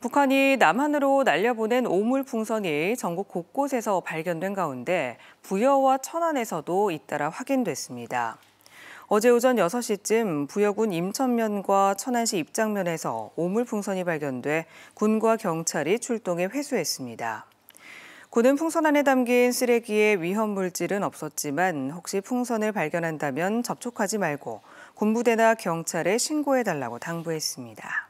북한이 남한으로 날려보낸 오물 풍선이 전국 곳곳에서 발견된 가운데 부여와 천안에서도 잇따라 확인됐습니다. 어제 오전 6시쯤 부여군 임천면과 천안시 입장면에서 오물 풍선이 발견돼 군과 경찰이 출동해 회수했습니다. 군은 풍선 안에 담긴 쓰레기에 위험 물질은 없었지만 혹시 풍선을 발견한다면 접촉하지 말고 군부대나 경찰에 신고해달라고 당부했습니다.